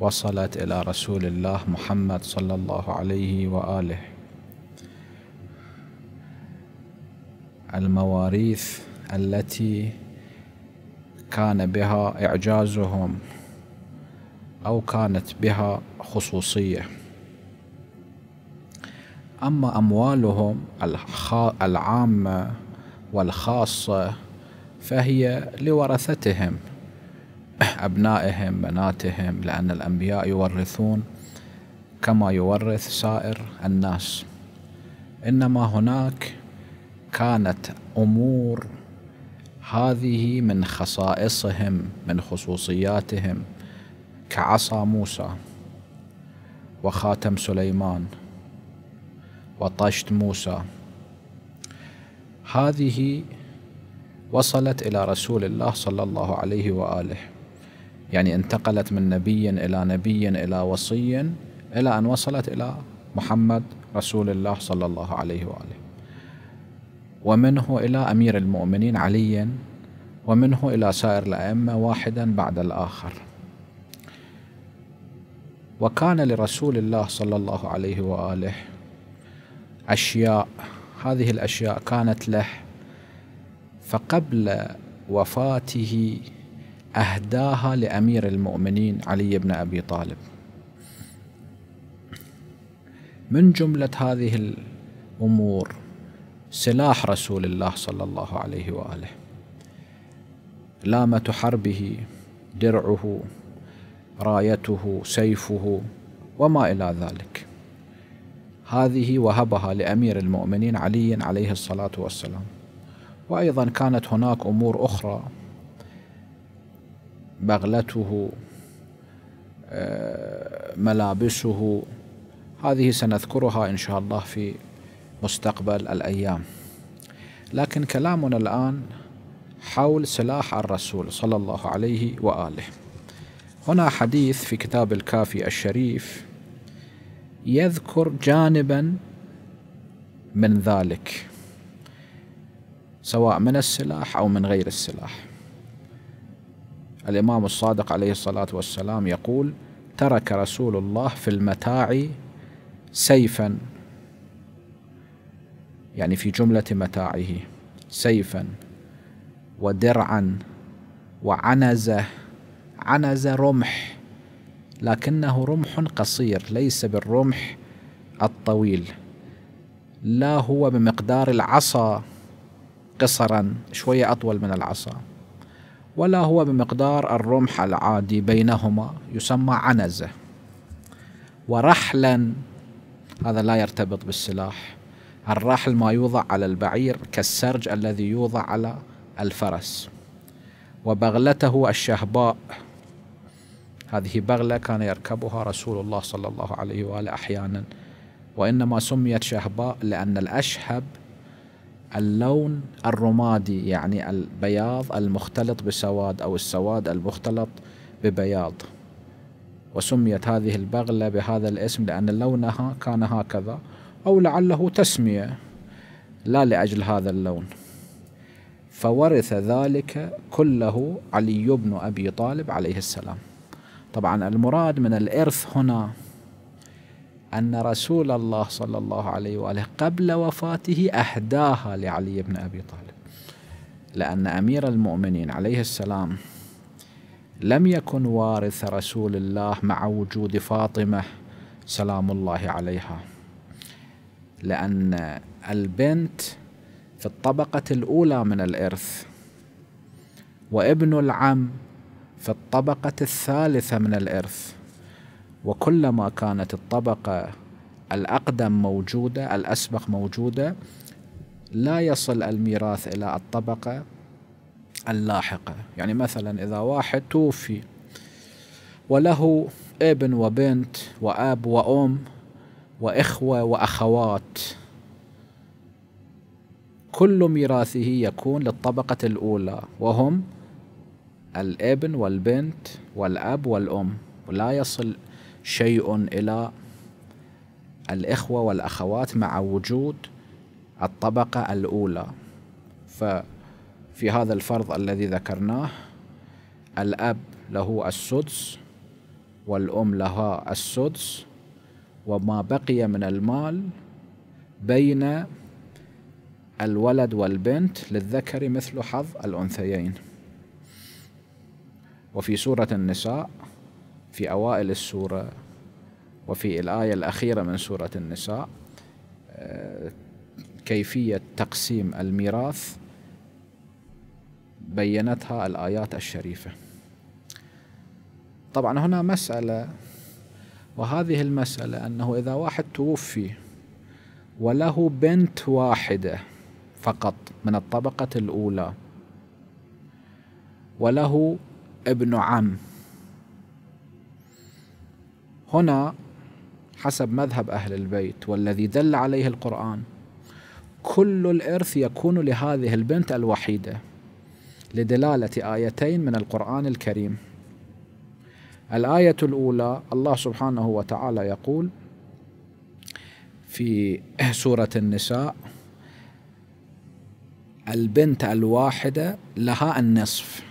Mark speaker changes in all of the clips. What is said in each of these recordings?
Speaker 1: وصلت إلى رسول الله محمد صلى الله عليه وآله المواريث التي كان بها إعجازهم أو كانت بها خصوصية أما أموالهم العامة والخاصة فهي لورثتهم أبنائهم بناتهم لأن الأنبياء يورثون كما يورث سائر الناس إنما هناك كانت أمور هذه من خصائصهم من خصوصياتهم كعصا موسى وخاتم سليمان وطشت موسى هذه وصلت الى رسول الله صلى الله عليه واله يعني انتقلت من نبي إلى نبي إلى وصي إلى أن وصلت إلى محمد رسول الله صلى الله عليه وآله ومنه إلى أمير المؤمنين علي ومنه إلى سائر الأئمة واحدا بعد الآخر وكان لرسول الله صلى الله عليه وآله أشياء هذه الأشياء كانت له فقبل وفاته أهداها لأمير المؤمنين علي بن أبي طالب من جملة هذه الأمور سلاح رسول الله صلى الله عليه وآله لامة حربه درعه رايته سيفه وما إلى ذلك هذه وهبها لأمير المؤمنين علي عليه الصلاة والسلام وأيضا كانت هناك أمور أخرى بغلته آه، ملابسه هذه سنذكرها إن شاء الله في مستقبل الأيام لكن كلامنا الآن حول سلاح الرسول صلى الله عليه وآله هنا حديث في كتاب الكافي الشريف يذكر جانبا من ذلك سواء من السلاح أو من غير السلاح الإمام الصادق عليه الصلاة والسلام يقول ترك رسول الله في المتاع سيفا يعني في جملة متاعه سيفا ودرعا وعنزة عنز رمح لكنه رمح قصير ليس بالرمح الطويل لا هو بمقدار العصا قصرا شوية أطول من العصا ولا هو بمقدار الرمح العادي بينهما يسمى عنزة ورحلا هذا لا يرتبط بالسلاح الرحل ما يوضع على البعير كالسرج الذي يوضع على الفرس وبغلته الشهباء هذه بغلة كان يركبها رسول الله صلى الله عليه وآله أحيانا وإنما سميت شهباء لأن الأشهب اللون الرمادي يعني البياض المختلط بسواد أو السواد المختلط ببياض وسميت هذه البغلة بهذا الاسم لأن لونها كان هكذا أو لعله تسمية لا لأجل هذا اللون فورث ذلك كله علي بن أبي طالب عليه السلام طبعا المراد من الإرث هنا أن رسول الله صلى الله عليه وآله قبل وفاته أهداها لعلي بن أبي طالب لأن أمير المؤمنين عليه السلام لم يكن وارث رسول الله مع وجود فاطمة سلام الله عليها لأن البنت في الطبقة الأولى من الإرث وابن العم في الطبقة الثالثة من الإرث وكلما كانت الطبقة الأقدم موجودة الأسبق موجودة لا يصل الميراث إلى الطبقة اللاحقة يعني مثلا إذا واحد توفي وله ابن وبنت وأب وأم وإخوة وأخوات كل ميراثه يكون للطبقة الأولى وهم الابن والبنت والأب والأم ولا يصل شيء الى الاخوه والاخوات مع وجود الطبقه الاولى ففي هذا الفرض الذي ذكرناه الاب له السدس والام لها السدس وما بقي من المال بين الولد والبنت للذكر مثل حظ الانثيين وفي سوره النساء في أوائل السورة وفي الآية الأخيرة من سورة النساء آه، كيفية تقسيم الميراث بينتها الآيات الشريفة طبعا هنا مسألة وهذه المسألة أنه إذا واحد توفي وله بنت واحدة فقط من الطبقة الأولى وله ابن عم هنا حسب مذهب أهل البيت والذي دل عليه القرآن كل الإرث يكون لهذه البنت الوحيدة لدلالة آيتين من القرآن الكريم الآية الأولى الله سبحانه وتعالى يقول في سورة النساء البنت الواحدة لها النصف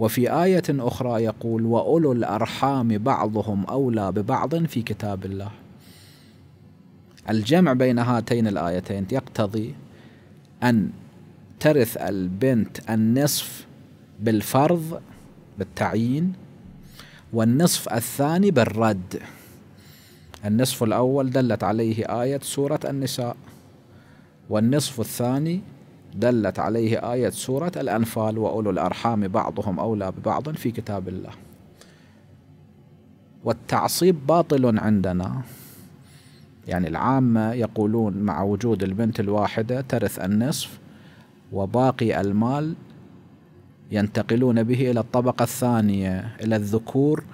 Speaker 1: وفي آية أخرى يقول وأولو الأرحام بعضهم أولى ببعض في كتاب الله الجمع بين هاتين الآيتين يقتضي أن ترث البنت النصف بالفرض بالتعيين والنصف الثاني بالرد النصف الأول دلت عليه آية سورة النساء والنصف الثاني دلت عليه آية سورة الأنفال وأولو الأرحام بعضهم أولى ببعض في كتاب الله والتعصيب باطل عندنا يعني العامة يقولون مع وجود البنت الواحدة ترث النصف وباقي المال ينتقلون به إلى الطبقة الثانية إلى الذكور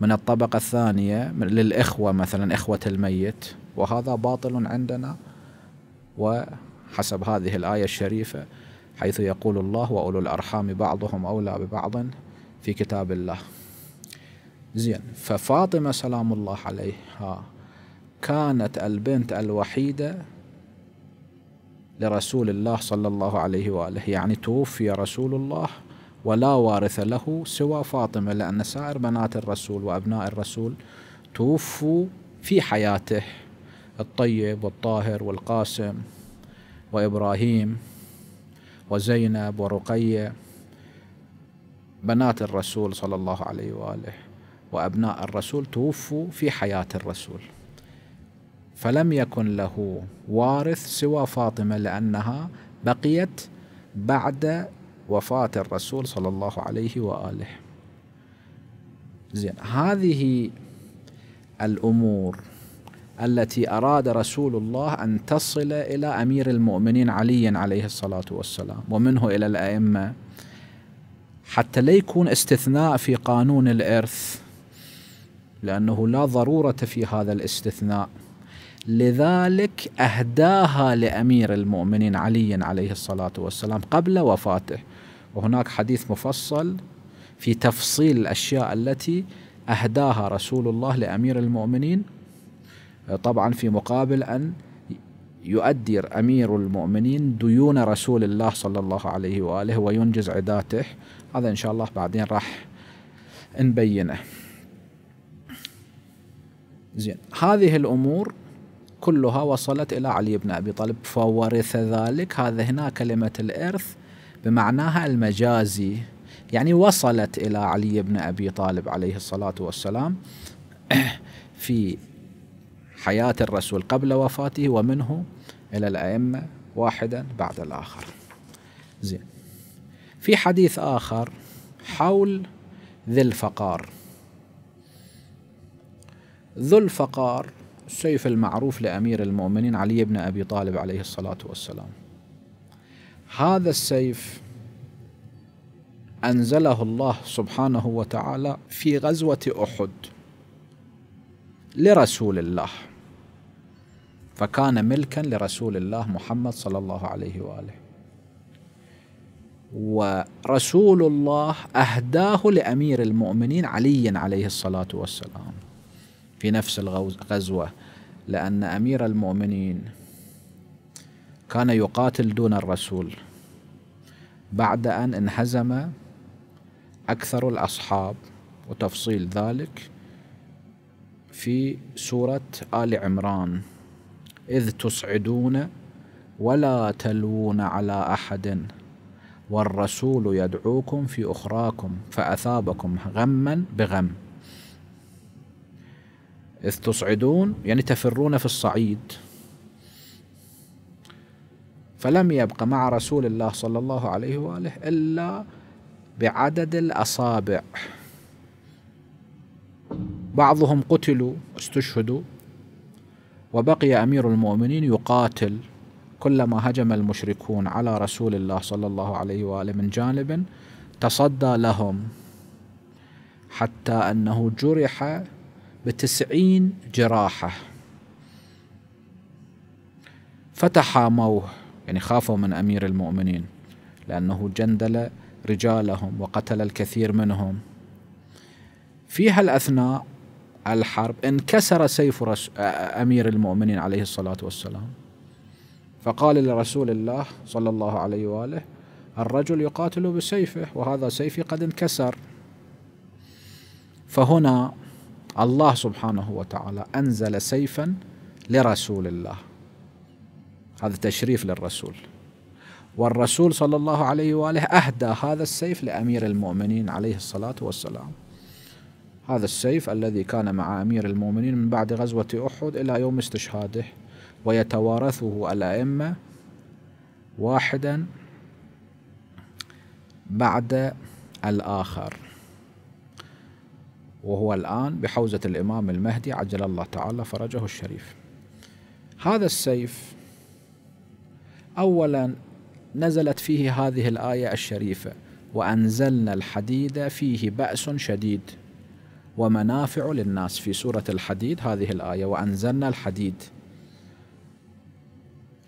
Speaker 1: من الطبقة الثانية للإخوة مثلا إخوة الميت وهذا باطل عندنا و حسب هذه الآية الشريفة حيث يقول الله وأولو الأرحام بعضهم أولى ببعض في كتاب الله زين ففاطمة سلام الله عليها كانت البنت الوحيدة لرسول الله صلى الله عليه وآله يعني توفي رسول الله ولا وارث له سوى فاطمة لأن سائر بنات الرسول وأبناء الرسول توفوا في حياته الطيب والطاهر والقاسم وإبراهيم وزينب ورقية بنات الرسول صلى الله عليه وآله وأبناء الرسول توفوا في حياة الرسول فلم يكن له وارث سوى فاطمة لأنها بقيت بعد وفاة الرسول صلى الله عليه وآله زين هذه الأمور التي أراد رسول الله أن تصل إلى أمير المؤمنين علي عليه الصلاة والسلام ومنه إلى الأئمة حتى لا يكون استثناء في قانون الإرث لأنه لا ضرورة في هذا الاستثناء لذلك أهداها لأمير المؤمنين علي عليه الصلاة والسلام قبل وفاته وهناك حديث مفصل في تفصيل الأشياء التي أهداها رسول الله لأمير المؤمنين طبعا في مقابل أن يؤدي أمير المؤمنين ديون رسول الله صلى الله عليه وآله وينجز عداته هذا إن شاء الله بعدين راح نبينه زين هذه الأمور كلها وصلت إلى علي بن أبي طالب فورث ذلك هذا هنا كلمة الإرث بمعناها المجازي يعني وصلت إلى علي بن أبي طالب عليه الصلاة والسلام في حياة الرسول قبل وفاته ومنه إلى الأئمة واحدا بعد الآخر زين في حديث آخر حول ذي الفقار ذو الفقار السيف المعروف لأمير المؤمنين علي بن أبي طالب عليه الصلاة والسلام هذا السيف أنزله الله سبحانه وتعالى في غزوة أحد لرسول الله فكان ملكا لرسول الله محمد صلى الله عليه واله ورسول الله اهداه لامير المؤمنين علي عليه الصلاه والسلام في نفس الغزوه لان امير المؤمنين كان يقاتل دون الرسول بعد ان انهزم اكثر الاصحاب وتفصيل ذلك في سوره ال عمران إذ تصعدون ولا تلوون على أحد والرسول يدعوكم في أخراكم فأثابكم غما بغم إذ تصعدون يعني تفرون في الصعيد فلم يبق مع رسول الله صلى الله عليه وآله إلا بعدد الأصابع بعضهم قتلوا استشهدوا وبقي أمير المؤمنين يقاتل كلما هجم المشركون على رسول الله صلى الله عليه وآله من جانب تصدى لهم حتى أنه جرح بتسعين جراحة فتحاموه يعني خافوا من أمير المؤمنين لأنه جندل رجالهم وقتل الكثير منهم في هالأثناء الحرب انكسر سيف آه، امير المؤمنين عليه الصلاه والسلام فقال لرسول الله صلى الله عليه واله الرجل يقاتل بسيفه وهذا سيفي قد انكسر فهنا الله سبحانه وتعالى انزل سيفا لرسول الله هذا تشريف للرسول والرسول صلى الله عليه واله اهدى هذا السيف لامير المؤمنين عليه الصلاه والسلام هذا السيف الذي كان مع أمير المؤمنين من بعد غزوة أحد إلى يوم استشهاده ويتوارثه الأئمة واحدا بعد الآخر وهو الآن بحوزة الإمام المهدي عجل الله تعالى فرجه الشريف هذا السيف أولا نزلت فيه هذه الآية الشريفة وأنزلنا الحديد فيه بأس شديد ومنافع للناس في سورة الحديد هذه الآية وأنزلنا الحديد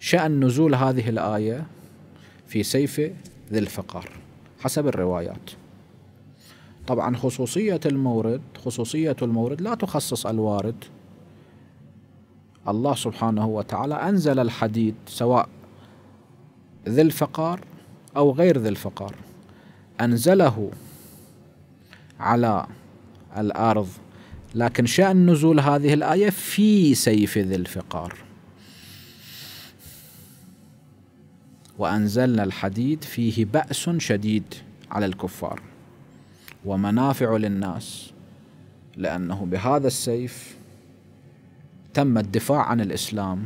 Speaker 1: شأن نزول هذه الآية في سيف ذي الفقار حسب الروايات طبعا خصوصية المورد خصوصية المورد لا تخصص الوارد الله سبحانه وتعالى أنزل الحديد سواء ذي الفقار أو غير ذي الفقار أنزله على الأرض لكن شأن نزول هذه الآية في سيف ذي الفقار وأنزلنا الحديد فيه بأس شديد على الكفار ومنافع للناس لأنه بهذا السيف تم الدفاع عن الإسلام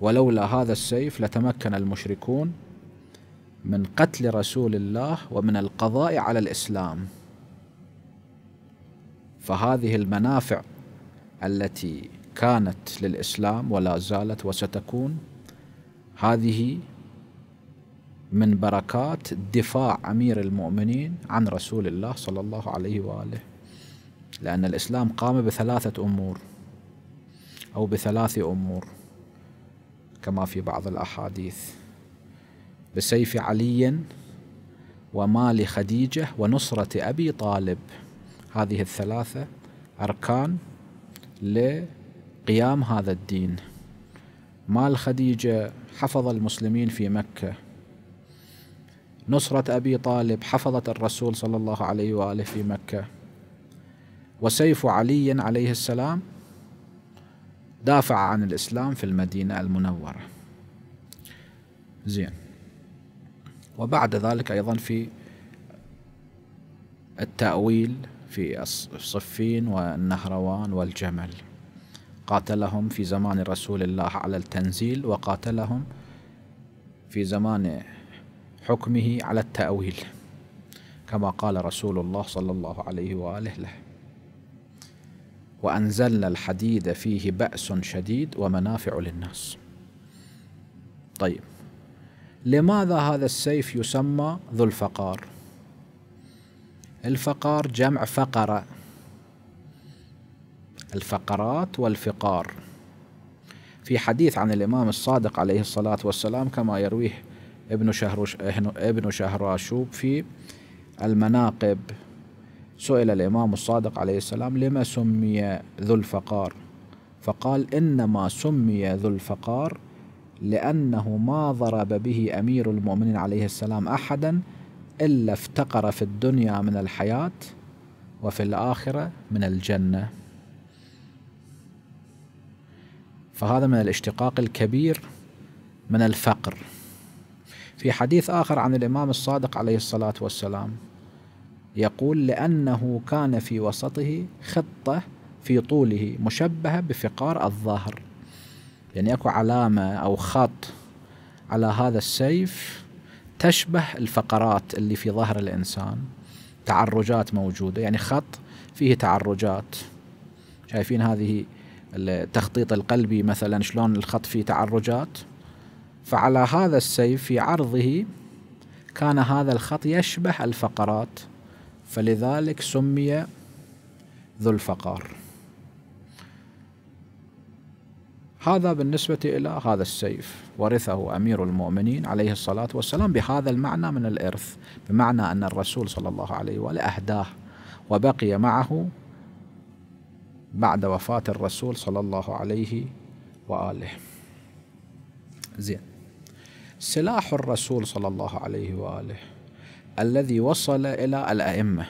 Speaker 1: ولولا هذا السيف لتمكن المشركون من قتل رسول الله ومن القضاء على الإسلام فهذه المنافع التي كانت للاسلام ولا زالت وستكون هذه من بركات دفاع امير المؤمنين عن رسول الله صلى الله عليه واله لان الاسلام قام بثلاثه امور او بثلاث امور كما في بعض الاحاديث بسيف علي ومال خديجه ونصره ابي طالب هذه الثلاثة أركان لقيام هذا الدين مال خديجة حفظ المسلمين في مكة نصرة أبي طالب حفظت الرسول صلى الله عليه وآله في مكة وسيف علي عليه السلام دافع عن الإسلام في المدينة المنورة زين وبعد ذلك أيضا في التأويل في الصفين والنهروان والجمل قاتلهم في زمان رسول الله على التنزيل وقاتلهم في زمان حكمه على التأويل كما قال رسول الله صلى الله عليه وآله له وأنزلنا الحديد فيه بأس شديد ومنافع للناس طيب لماذا هذا السيف يسمى ذو الفقار الفقار جمع فقرة الفقرات والفقار في حديث عن الإمام الصادق عليه الصلاة والسلام كما يرويه ابن شهرش ابن شهراشوب في المناقب سئل الإمام الصادق عليه السلام لما سمي ذو الفقار فقال إنما سمي ذو الفقار لأنه ما ضرب به أمير المؤمنين عليه السلام أحدا إلا افتقر في الدنيا من الحياة وفي الآخرة من الجنة فهذا من الاشتقاق الكبير من الفقر في حديث آخر عن الإمام الصادق عليه الصلاة والسلام يقول لأنه كان في وسطه خطة في طوله مشبهة بفقار الظهر يعني أكو علامة أو خط على هذا السيف تشبه الفقرات اللي في ظهر الانسان تعرجات موجوده يعني خط فيه تعرجات شايفين هذه التخطيط القلبي مثلا شلون الخط فيه تعرجات فعلى هذا السيف في عرضه كان هذا الخط يشبه الفقرات فلذلك سمي ذو الفقار هذا بالنسبة إلى هذا السيف ورثه أمير المؤمنين عليه الصلاة والسلام بهذا المعنى من الإرث بمعنى أن الرسول صلى الله عليه وآله أهداه وبقي معه بعد وفاة الرسول صلى الله عليه وآله زين سلاح الرسول صلى الله عليه وآله الذي وصل إلى الأئمة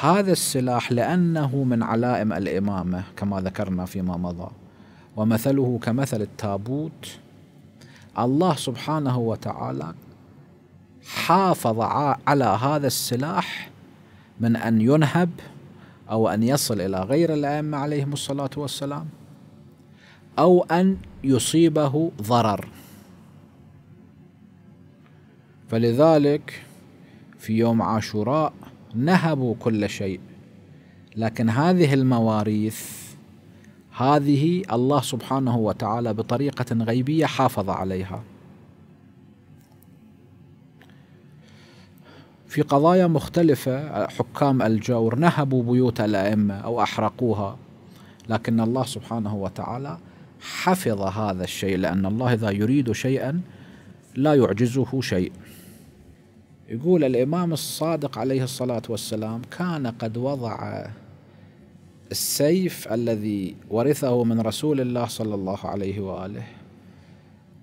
Speaker 1: هذا السلاح لأنه من علائم الإمامة كما ذكرنا فيما مضى ومثله كمثل التابوت الله سبحانه وتعالى حافظ على هذا السلاح من ان ينهب او ان يصل الى غير الائمه عليهم الصلاه والسلام او ان يصيبه ضرر فلذلك في يوم عاشوراء نهبوا كل شيء لكن هذه المواريث هذه الله سبحانه وتعالى بطريقة غيبية حافظ عليها في قضايا مختلفة حكام الجور نهبوا بيوت الأئمة أو أحرقوها لكن الله سبحانه وتعالى حفظ هذا الشيء لأن الله إذا يريد شيئا لا يعجزه شيء يقول الإمام الصادق عليه الصلاة والسلام كان قد وضع السيف الذي ورثه من رسول الله صلى الله عليه واله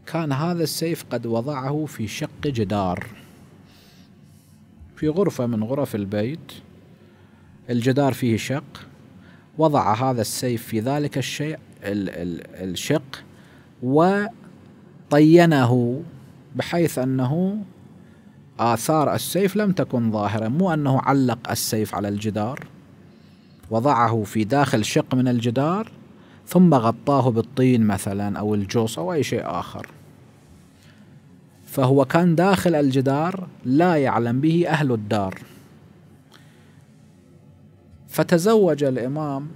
Speaker 1: كان هذا السيف قد وضعه في شق جدار في غرفه من غرف البيت الجدار فيه شق وضع هذا السيف في ذلك الشيء ال ال الشق وطينه بحيث انه آثار السيف لم تكن ظاهرة مو أنه علق السيف على الجدار وضعه في داخل شق من الجدار ثم غطاه بالطين مثلا أو الجوص أو أي شيء آخر فهو كان داخل الجدار لا يعلم به أهل الدار فتزوج الإمام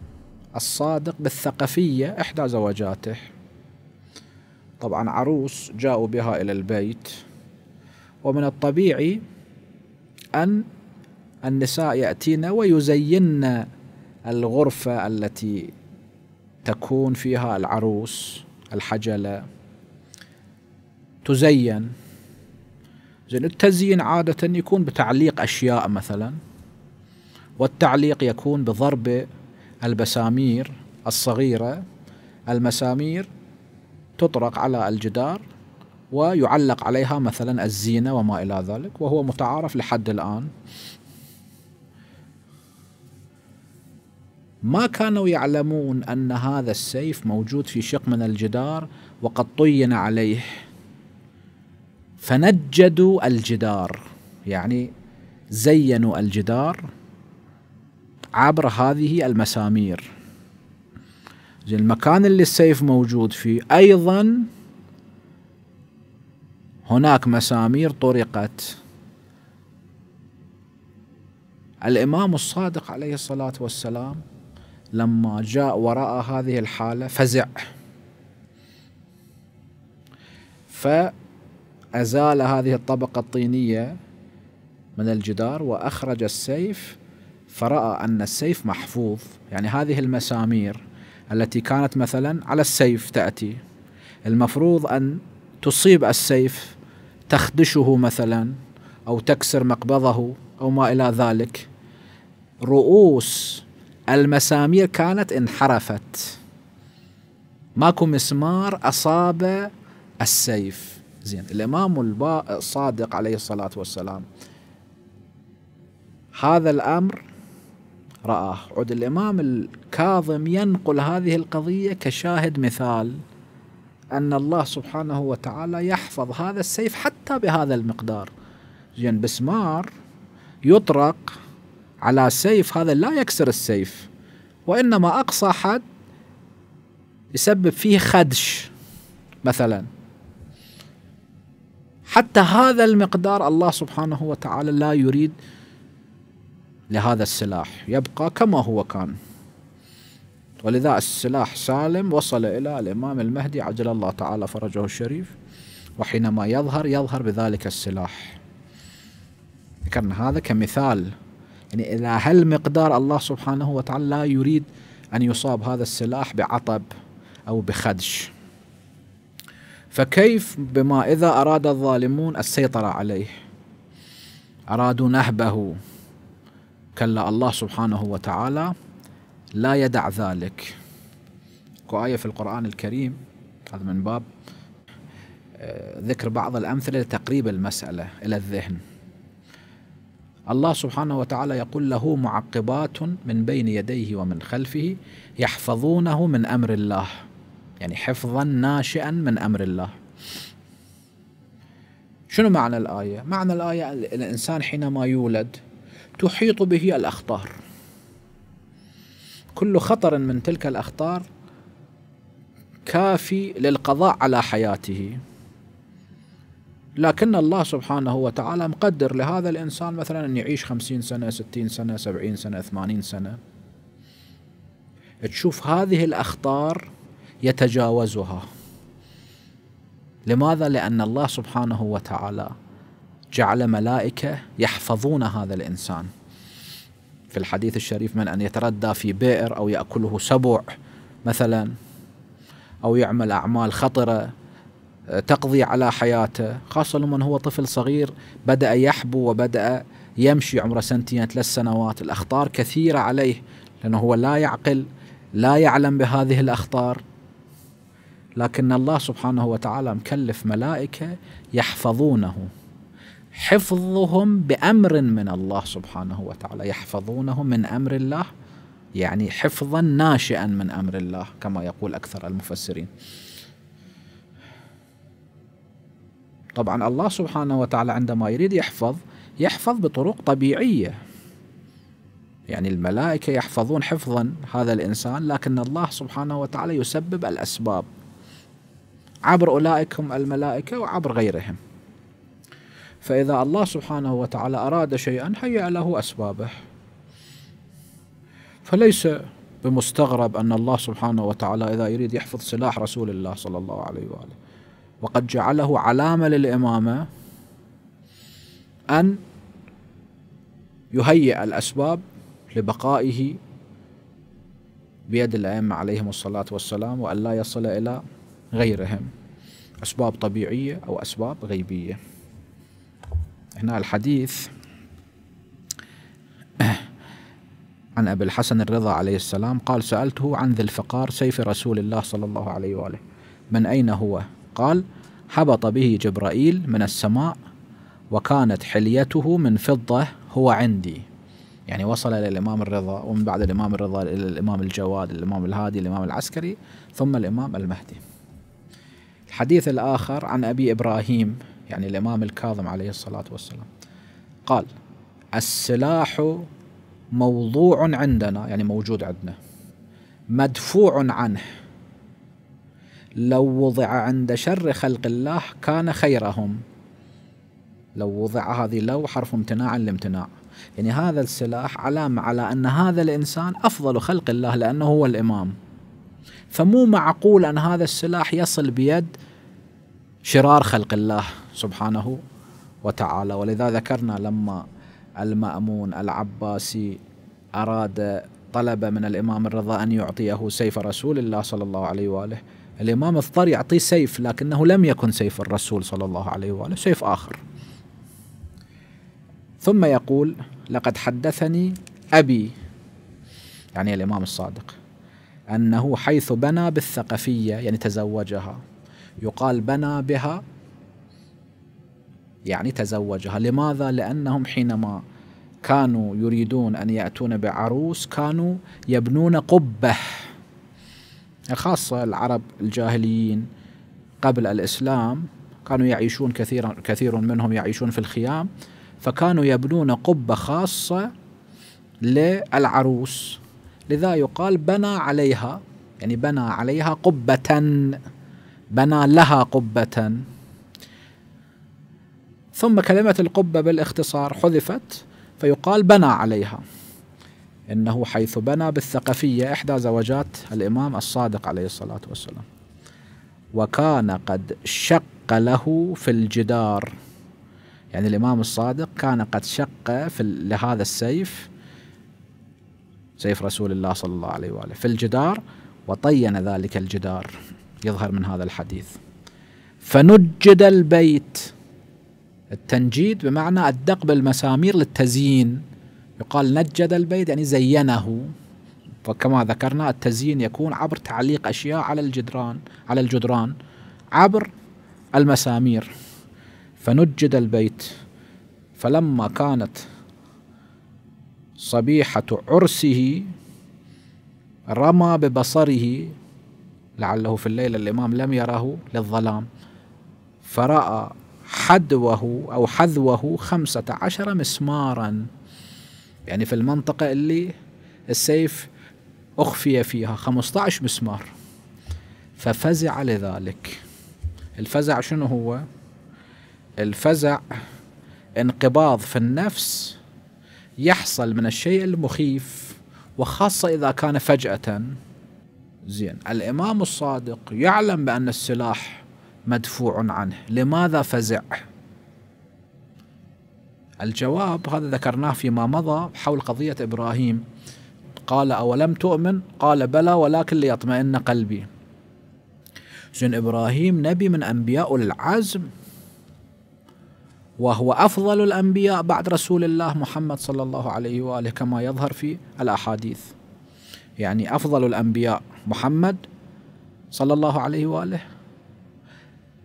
Speaker 1: الصادق بالثقفية إحدى زوجاته طبعا عروس جاءوا بها إلى البيت ومن الطبيعي أن النساء يأتين ويزين الغرفة التي تكون فيها العروس الحجلة تزين زين التزيين عادة يكون بتعليق أشياء مثلا والتعليق يكون بضرب البسامير الصغيرة المسامير تطرق على الجدار ويعلق عليها مثلا الزينة وما إلى ذلك وهو متعارف لحد الآن ما كانوا يعلمون أن هذا السيف موجود في شق من الجدار وقد طين عليه فنجدوا الجدار يعني زينوا الجدار عبر هذه المسامير المكان اللي السيف موجود فيه أيضا هناك مسامير طرقت الإمام الصادق عليه الصلاة والسلام لما جاء وراء هذه الحالة فزع فأزال هذه الطبقة الطينية من الجدار وأخرج السيف فرأى أن السيف محفوظ يعني هذه المسامير التي كانت مثلا على السيف تأتي المفروض أن تصيب السيف تخدشه مثلا أو تكسر مقبضه أو ما إلى ذلك رؤوس المسامير كانت انحرفت ماكو مسمار أصاب السيف زين الإمام الصادق عليه الصلاة والسلام هذا الأمر رآه عد الإمام الكاظم ينقل هذه القضية كشاهد مثال أن الله سبحانه وتعالى يحفظ هذا السيف حتى بهذا المقدار زين بسمار يطرق على سيف هذا لا يكسر السيف وإنما أقصى حد يسبب فيه خدش مثلا حتى هذا المقدار الله سبحانه وتعالى لا يريد لهذا السلاح يبقى كما هو كان ولذا السلاح سالم وصل إلى الإمام المهدي عجل الله تعالى فرجه الشريف وحينما يظهر يظهر بذلك السلاح ذكرنا هذا كمثال يعني إلى هالمقدار الله سبحانه وتعالى لا يريد أن يصاب هذا السلاح بعطب أو بخدش فكيف بما إذا أراد الظالمون السيطرة عليه أرادوا نهبه كلا الله سبحانه وتعالى لا يدع ذلك كآية في القرآن الكريم هذا من باب آه، ذكر بعض الأمثلة لتقريب المسألة إلى الذهن الله سبحانه وتعالى يقول له معقبات من بين يديه ومن خلفه يحفظونه من امر الله يعني حفظا ناشئا من امر الله شنو معنى الايه معنى الايه الانسان حينما يولد تحيط به الاخطار كل خطر من تلك الاخطار كافي للقضاء على حياته لكن الله سبحانه وتعالى مقدر لهذا الإنسان مثلا أن يعيش خمسين سنة ستين سنة سبعين سنة ثمانين سنة تشوف هذه الأخطار يتجاوزها لماذا؟ لأن الله سبحانه وتعالى جعل ملائكة يحفظون هذا الإنسان في الحديث الشريف من أن يتردى في بئر أو يأكله سبع مثلا أو يعمل أعمال خطرة تقضي على حياته خاصة لمن هو طفل صغير بدأ يحبو وبدأ يمشي عمره سنتين ثلاث سنوات الأخطار كثيرة عليه لأنه هو لا يعقل لا يعلم بهذه الأخطار لكن الله سبحانه وتعالى مكلف ملائكة يحفظونه حفظهم بأمر من الله سبحانه وتعالى يحفظونه من أمر الله يعني حفظا ناشئا من أمر الله كما يقول أكثر المفسرين طبعا الله سبحانه وتعالى عندما يريد يحفظ يحفظ بطرق طبيعية يعني الملائكة يحفظون حفظا هذا الإنسان لكن الله سبحانه وتعالى يسبب الأسباب عبر أولئك هم الملائكة وعبر غيرهم فإذا الله سبحانه وتعالى أراد شيئا هيأ له أسبابه فليس بمستغرب أن الله سبحانه وتعالى إذا يريد يحفظ سلاح رسول الله صلى الله عليه وآله وقد جعله علامة للإمامة أن يهيئ الأسباب لبقائه بيد الأئمة عليهم الصلاة والسلام وأن لا يصل إلى غيرهم أسباب طبيعية أو أسباب غيبية هنا الحديث عن أبي الحسن الرضا عليه السلام قال سألته عن ذي الفقار سيف رسول الله صلى الله عليه وآله من أين هو قال هبط به جبرائيل من السماء وكانت حليته من فضة هو عندي يعني وصل إلى الإمام الرضا ومن بعد الإمام الرضا إلى الإمام الجواد الإمام الهادي الإمام العسكري ثم الإمام المهدي الحديث الآخر عن أبي إبراهيم يعني الإمام الكاظم عليه الصلاة والسلام قال السلاح موضوع عندنا يعني موجود عندنا مدفوع عنه لو وضع عند شر خلق الله كان خيرهم لو وضع هذه لو حرف امتناع الامتناع يعني هذا السلاح علامة على أن هذا الإنسان أفضل خلق الله لأنه هو الإمام فمو معقول أن هذا السلاح يصل بيد شرار خلق الله سبحانه وتعالى ولذا ذكرنا لما المأمون العباسي أراد طلب من الإمام الرضا أن يعطيه سيف رسول الله صلى الله عليه وآله الإمام اضطر يعطيه سيف لكنه لم يكن سيف الرسول صلى الله عليه وآله سيف آخر ثم يقول لقد حدثني أبي يعني الإمام الصادق أنه حيث بنى بالثقفية يعني تزوجها يقال بنى بها يعني تزوجها لماذا؟ لأنهم حينما كانوا يريدون أن يأتون بعروس كانوا يبنون قبة يعني خاصة العرب الجاهليين قبل الإسلام كانوا يعيشون كثيرا كثير منهم يعيشون في الخيام فكانوا يبنون قبة خاصة للعروس لذا يقال بنى عليها يعني بنى عليها قبة بنى لها قبة ثم كلمة القبة بالاختصار حذفت فيقال بنى عليها إنه حيث بنى بالثقفية إحدى زوجات الإمام الصادق عليه الصلاة والسلام وكان قد شق له في الجدار يعني الإمام الصادق كان قد شق في لهذا السيف سيف رسول الله صلى الله عليه وآله في الجدار وطين ذلك الجدار يظهر من هذا الحديث فنجد البيت التنجيد بمعنى الدق بالمسامير للتزيين يقال نجد البيت يعني زينه وكما ذكرنا التزيين يكون عبر تعليق أشياء على الجدران على الجدران عبر المسامير فنجد البيت فلما كانت صبيحة عرسه رمى ببصره لعله في الليل الإمام لم يره للظلام فرأى حدوه أو حذوه خمسة عشر مسمارا يعني في المنطقة اللي السيف أخفي فيها 15 مسمار ففزع لذلك الفزع شنو هو الفزع انقباض في النفس يحصل من الشيء المخيف وخاصة إذا كان فجأة زين الإمام الصادق يعلم بأن السلاح مدفوع عنه لماذا فزع الجواب هذا ذكرناه فيما مضى حول قضية إبراهيم قال أولم تؤمن قال بلى ولكن ليطمئن قلبي زين إبراهيم نبي من أنبياء العزم وهو أفضل الأنبياء بعد رسول الله محمد صلى الله عليه وآله كما يظهر في الأحاديث يعني أفضل الأنبياء محمد صلى الله عليه وآله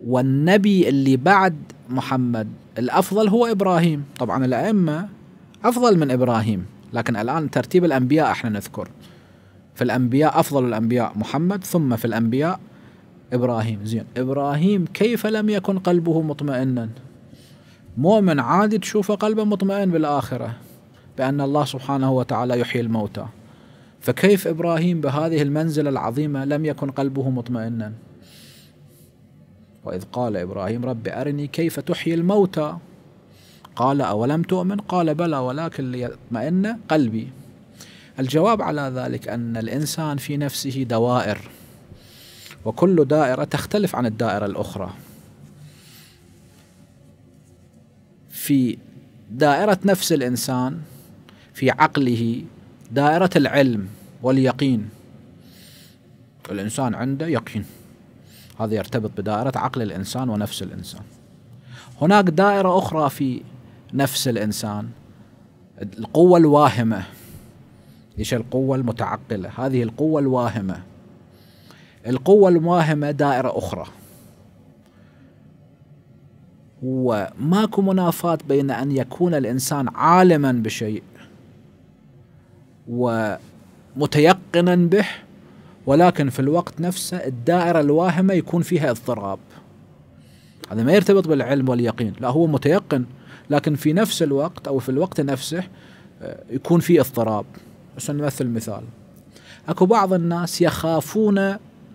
Speaker 1: والنبي اللي بعد محمد الأفضل هو إبراهيم طبعا الأئمة أفضل من إبراهيم لكن الآن ترتيب الأنبياء احنا نذكر في الأنبياء أفضل الأنبياء محمد ثم في الأنبياء إبراهيم زين إبراهيم كيف لم يكن قلبه مطمئنا مؤمن عادي تشوفه قلبه مطمئن بالآخرة بأن الله سبحانه وتعالى يحيي الموتى فكيف إبراهيم بهذه المنزلة العظيمة لم يكن قلبه مطمئنا وإذ قال إبراهيم رب أرني كيف تحيي الموتى قال أولم تؤمن قال بلى ولكن ليطمئن قلبي الجواب على ذلك أن الإنسان في نفسه دوائر وكل دائرة تختلف عن الدائرة الأخرى في دائرة نفس الإنسان في عقله دائرة العلم واليقين الإنسان عنده يقين هذا يرتبط بدائرة عقل الإنسان ونفس الإنسان هناك دائرة أخرى في نفس الإنسان القوة الواهمة ايش القوة المتعقلة هذه القوة الواهمة القوة الواهمة دائرة أخرى وماكو منافاة بين أن يكون الإنسان عالما بشيء ومتيقنا به ولكن في الوقت نفسه الدائرة الواهمة يكون فيها اضطراب هذا ما يرتبط بالعلم واليقين لا هو متيقن لكن في نفس الوقت أو في الوقت نفسه آه، يكون في اضطراب عشان نمثل مثال اكو بعض الناس يخافون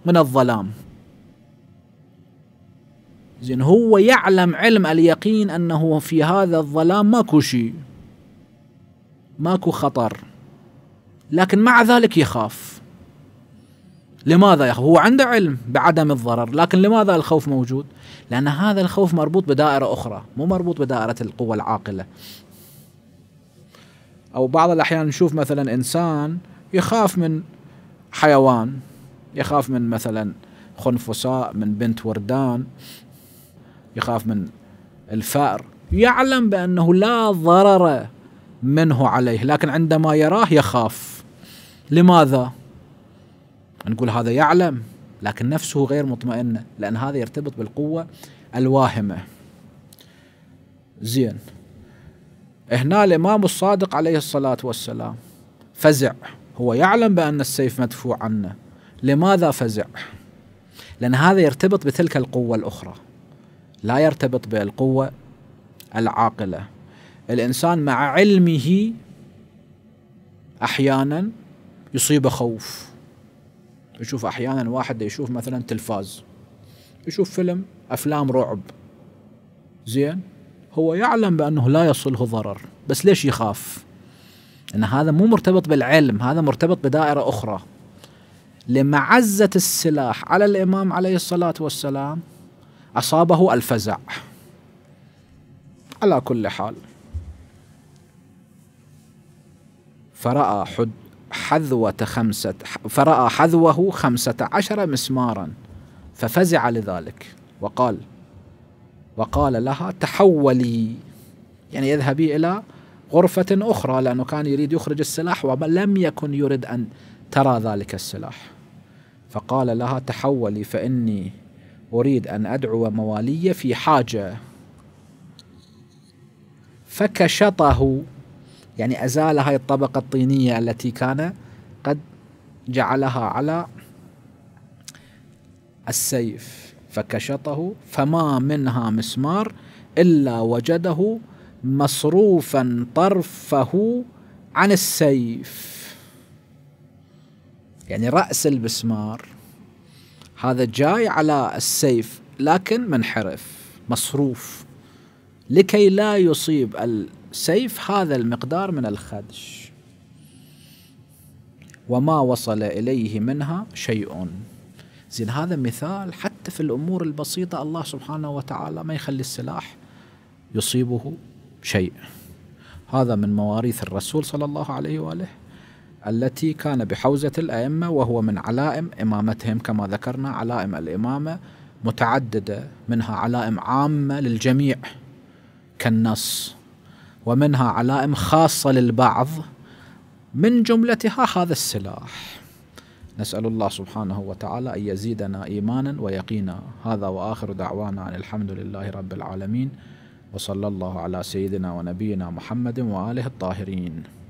Speaker 1: من الظلام زين هو يعلم علم اليقين انه في هذا الظلام ماكو شيء ماكو خطر لكن مع ذلك يخاف لماذا يا أخي هو عنده علم بعدم الضرر لكن لماذا الخوف موجود لأن هذا الخوف مربوط بدائرة أخرى مو مربوط بدائرة القوة العاقلة أو بعض الأحيان نشوف مثلا إنسان يخاف من حيوان يخاف من مثلا خنفساء من بنت وردان يخاف من الفأر يعلم بأنه لا ضرر منه عليه لكن عندما يراه يخاف لماذا؟ نقول هذا يعلم لكن نفسه غير مطمئنه لان هذا يرتبط بالقوه الواهمه. زين هنا الامام الصادق عليه الصلاه والسلام فزع هو يعلم بان السيف مدفوع عنه لماذا فزع؟ لان هذا يرتبط بتلك القوه الاخرى لا يرتبط بالقوه العاقله. الانسان مع علمه احيانا يصيبه خوف يشوف احيانا واحد يشوف مثلا تلفاز يشوف فيلم افلام رعب زين هو يعلم بانه لا يصله ضرر بس ليش يخاف ان هذا مو مرتبط بالعلم هذا مرتبط بدائره اخرى لمعزه السلاح على الامام عليه الصلاه والسلام اصابه الفزع على كل حال فراى حد حذوة خمسة فرأى حذوه خمسة عشر مسمارا ففزع لذلك وقال وقال لها تحولي يعني اذهبي إلى غرفة أخرى لأنه كان يريد يخرج السلاح ولم يكن يريد أن ترى ذلك السلاح فقال لها تحولي فإني أريد أن أدعو موالي في حاجة فكشطه يعني أزال هاي الطبقة الطينية التي كان قد جعلها على السيف فكشطه فما منها مسمار إلا وجده مصروفا طرفه عن السيف يعني رأس المسمار هذا جاي على السيف لكن منحرف مصروف لكي لا يصيب سيف هذا المقدار من الخدش وما وصل إليه منها شيء زين هذا مثال حتى في الأمور البسيطة الله سبحانه وتعالى ما يخلي السلاح يصيبه شيء هذا من مواريث الرسول صلى الله عليه وآله التي كان بحوزة الأئمة وهو من علائم إمامتهم كما ذكرنا علائم الإمامة متعددة منها علائم عامة للجميع كالنص ومنها علائم خاصة للبعض من جملتها هذا السلاح نسأل الله سبحانه وتعالى أن يزيدنا إيمانا ويقينا هذا وآخر دعوانا عن الحمد لله رب العالمين وصلى الله على سيدنا ونبينا محمد وآله الطاهرين